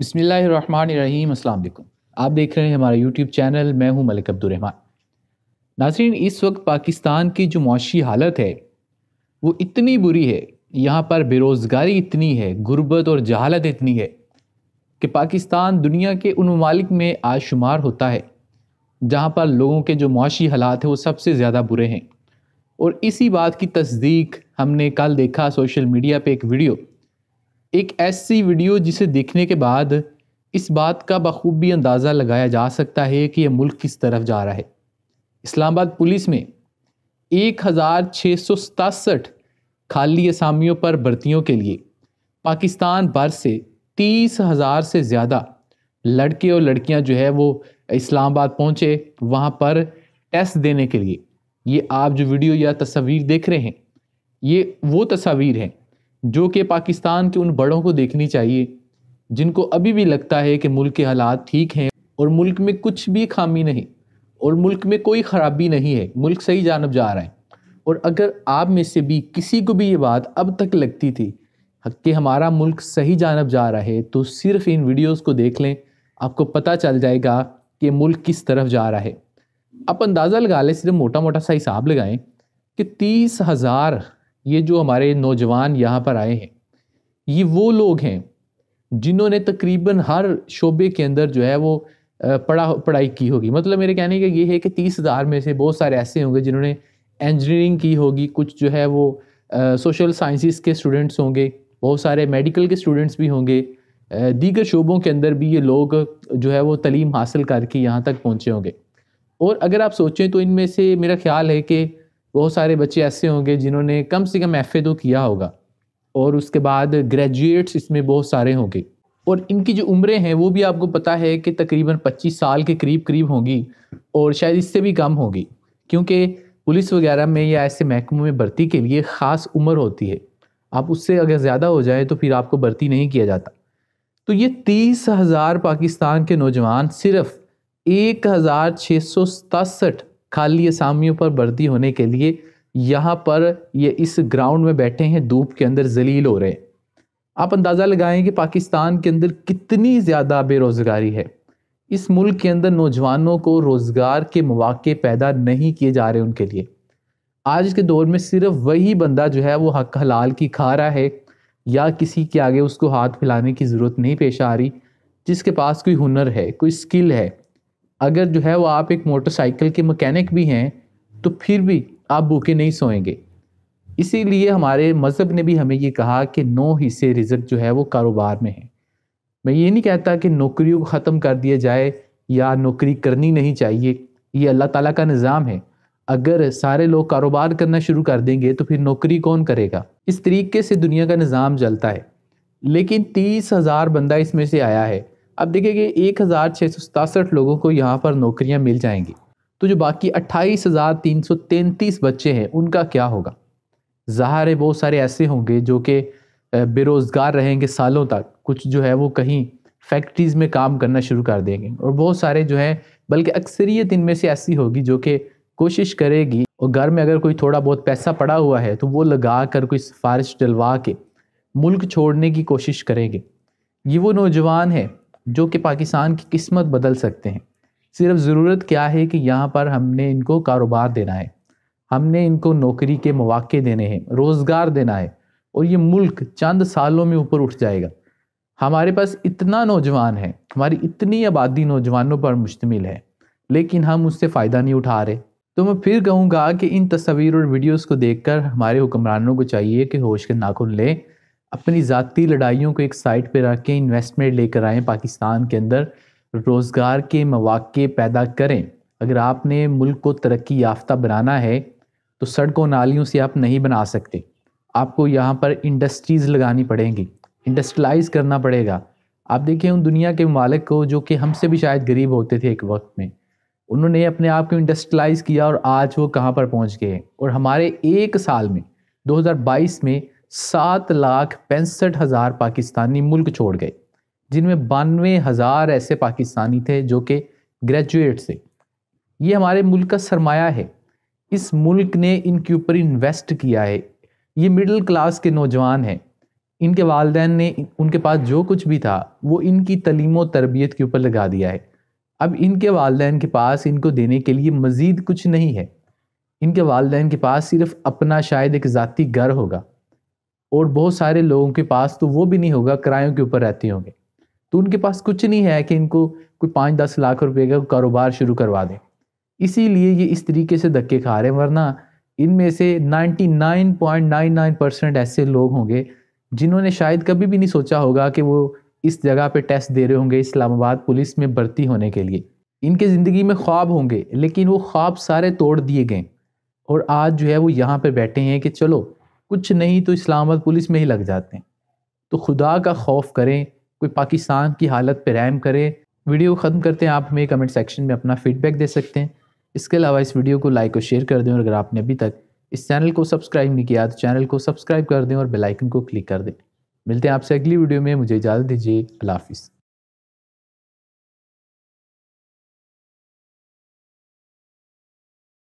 बसमीम अल्लाम आप देख रहे हैं हमारा यूट्यूब चैनल मैं हूं मलिक अब्दुलरहमान नाजरीन इस वक्त पाकिस्तान की जो मुशी हालत है वो इतनी बुरी है यहाँ पर बेरोज़गारी इतनी है गुर्बत और जहालत इतनी है कि पाकिस्तान दुनिया के उन ममालिक में आज शुमार होता है जहाँ पर लोगों के जो मुशी हालात हैं वो सबसे ज़्यादा बुरे हैं और इसी बात की तस्दीक हमने कल देखा सोशल मीडिया पे एक वीडियो एक ऐसी वीडियो जिसे देखने के बाद इस बात का बखूबी अंदाज़ा लगाया जा सकता है कि यह मुल्क किस तरफ जा रहा है इस्लामाबाद पुलिस में एक हज़ार छः सौ सतासठ खाली असामियों पर भर्तियों के लिए पाकिस्तान भर से तीस हज़ार से ज़्यादा लड़के और लड़कियां जो है वो इस्लामाबाद पहुंचे वहां पर टेस्ट देने के लिए ये आप जो वीडियो या तस्वीर देख रहे हैं ये वो तस्वीर हैं जो कि पाकिस्तान के उन बड़ों को देखनी चाहिए जिनको अभी भी लगता है कि मुल्क के हालात ठीक हैं और मुल्क में कुछ भी खामी नहीं और मुल्क में कोई ख़राबी नहीं है मुल्क सही जानब जा रहा है और अगर आप में से भी किसी को भी ये बात अब तक लगती थी कि हमारा मुल्क सही जानब जा रहा है तो सिर्फ इन वीडियोस को देख लें आपको पता चल जाएगा कि मुल्क किस तरफ जा रहा है आप अंदाज़ा लगा लें सिर्फ मोटा मोटा सा हिसाब लगाएं कि तीस हज़ार ये जो हमारे नौजवान यहाँ पर आए हैं ये वो लोग हैं जिन्होंने तकरीबन हर शोबे के अंदर जो है वो पढ़ा पढ़ाई की होगी मतलब मेरे कहने का ये है कि तीस हज़ार में से बहुत सारे ऐसे होंगे जिन्होंने इंजीनियरिंग की होगी कुछ जो है वो सोशल साइंसिस के स्टूडेंट्स होंगे बहुत सारे मेडिकल के स्टूडेंट्स भी होंगे दीगर शोबों के अंदर भी ये लोग जो है वो तलीम हासिल करके यहाँ तक पहुँचे होंगे और अगर आप सोचें तो इनमें से मेरा ख्याल है कि बहुत सारे बच्चे ऐसे होंगे जिन्होंने कम से कम एफ तो किया होगा और उसके बाद ग्रेजुएट्स इसमें बहुत सारे होंगे और इनकी जो उम्रें हैं वो भी आपको पता है कि तकरीबन 25 साल के करीब करीब होंगी और शायद इससे भी कम होगी क्योंकि पुलिस वगैरह में या ऐसे महकमों में भर्ती के लिए ख़ास उम्र होती है आप उससे अगर ज़्यादा हो जाए तो फिर आपको भर्ती नहीं किया जाता तो ये तीस हज़ार पाकिस्तान के नौजवान सिर्फ एक हज़ार छः सौ सतासठ खाली असामियों पर बर्दी होने के लिए यहाँ पर ये इस ग्राउंड में बैठे हैं धूप के अंदर जलील हो रहे हैं आप अंदाज़ा लगाएं कि पाकिस्तान के अंदर कितनी ज़्यादा बेरोज़गारी है इस मुल्क के अंदर नौजवानों को रोज़गार के मौाक़े पैदा नहीं किए जा रहे उनके लिए आज के दौर में सिर्फ वही बंदा जो है वो हक हलाल की खा रहा है या किसी के आगे उसको हाथ फैलाने की ज़रूरत नहीं पेश आ रही जिसके पास कोई हुनर है कोई स्किल है अगर जो है वो आप एक मोटरसाइकिल के मकैनिक भी हैं तो फिर भी आप भूखे नहीं सोएंगे इसीलिए हमारे मज़हब ने भी हमें ये कहा कि नौ हिस्से रिजक जो है वो कारोबार में है मैं ये नहीं कहता कि नौकरियों को ख़त्म कर दिया जाए या नौकरी करनी नहीं चाहिए ये अल्लाह ताला का निज़ाम है अगर सारे लोग कारोबार करना शुरू कर देंगे तो फिर नौकरी कौन करेगा इस तरीके से दुनिया का निज़ाम जलता है लेकिन तीस हज़ार बंदा इसमें से आया है अब देखिए कि एक हज़ार छः सौ सतासठ लोगों को यहाँ पर नौकरियाँ मिल जाएंगी तो जो बाकी अट्ठाईस हज़ार तीन सौ तैंतीस बच्चे हैं उनका क्या होगा ज़ाहिर है बहुत सारे ऐसे होंगे जो कि बेरोज़गार रहेंगे सालों तक कुछ जो है वो कहीं फैक्ट्रीज़ में काम करना शुरू कर देंगे और बहुत सारे जो हैं बल्कि अक्सरियत इनमें से ऐसी होगी जो कि कोशिश करेगी और घर में अगर कोई थोड़ा बहुत पैसा पड़ा हुआ है तो वो लगा कर कोई सिफारिश डलवा के मुल्क छोड़ने की कोशिश करेंगे ये वो नौजवान हैं जो कि पाकिस्तान की किस्मत बदल सकते हैं सिर्फ ज़रूरत क्या है कि यहाँ पर हमने इनको कारोबार देना है हमने इनको नौकरी के मौाक़े देने हैं रोज़गार देना है और ये मुल्क चंद सालों में ऊपर उठ जाएगा हमारे पास इतना नौजवान है हमारी इतनी आबादी नौजवानों पर मुश्तमिल है लेकिन हम उससे फ़ायदा नहीं उठा रहे तो मैं फिर कहूँगा कि इन तस्वीर और वीडियोस को देखकर हमारे हुक्मरानों को चाहिए कि होश के नाखुन लें अपनी ज़ाती लड़ाइयों को एक साइड पर रख के इन्वेस्टमेंट लेकर आएँ पाकिस्तान के अंदर रोज़गार के मौाक़े पैदा करें अगर आपने मुल्क को तरक्की याफ्ता बनाना है तो सड़कों नालियों से आप नहीं बना सकते आपको यहाँ पर इंडस्ट्रीज़ लगानी पड़ेंगी इंडस्ट्रलाइज करना पड़ेगा आप देखिए उन दुनिया के ममालिक को जो कि हमसे भी शायद गरीब होते थे एक वक्त में उन्होंने अपने आप को इंडस्ट्रलाइज किया और आज वो कहाँ पर पहुँच गए और हमारे एक साल में 2022 में सात लाख पैंसठ हज़ार पाकिस्तानी मुल्क छोड़ गए जिनमें बानवे हज़ार ऐसे पाकिस्तानी थे जो कि ग्रेजुएट थे ये हमारे मुल्क का सरमाया है इस मुल्क ने इनके ऊपर इन्वेस्ट किया है ये मिडिल क्लास के नौजवान हैं इनके वालदेन ने उनके पास जो कुछ भी था वो इनकी तलीम तरबियत के ऊपर लगा दिया है अब इनके वालदेन के पास इनको देने के लिए मज़ीद कुछ नहीं है इनके वालदेन के पास सिर्फ अपना शायद एक ज़ाती घर होगा और बहुत सारे लोगों के पास तो वो भी नहीं होगा किरायों के ऊपर रहते होंगे तो उनके पास कुछ नहीं है कि इनको कोई पाँच दस लाख रुपए का कारोबार शुरू करवा दें इसीलिए ये इस तरीके से धक्के खा रहे हैं वरना इनमें से 99.99 परसेंट ऐसे लोग होंगे जिन्होंने शायद कभी भी नहीं सोचा होगा कि वो इस जगह पे टेस्ट दे रहे होंगे इस्लामाबाद पुलिस में भर्ती होने के लिए इनके ज़िंदगी में ख्वाब होंगे लेकिन वो ख्वाब सारे तोड़ दिए गए और आज जो है वो यहाँ पर बैठे हैं कि चलो कुछ नहीं तो इस्लामाबाद पुलिस में ही लग जाते हैं तो खुदा का खौफ करें कोई पाकिस्तान की हालत पर रैम करें वीडियो ख़त्म करते हैं आप हमें कमेंट सेक्शन में अपना फीडबैक दे सकते हैं इसके अलावा इस वीडियो को लाइक और शेयर कर दें और अगर आपने अभी तक इस चैनल को सब्सक्राइब नहीं किया तो चैनल को सब्सक्राइब कर दें और बेलाइकन को क्लिक कर दें मिलते हैं आपसे अगली वीडियो में मुझे इजाज़त दीजिए अल्लाह हाफिज़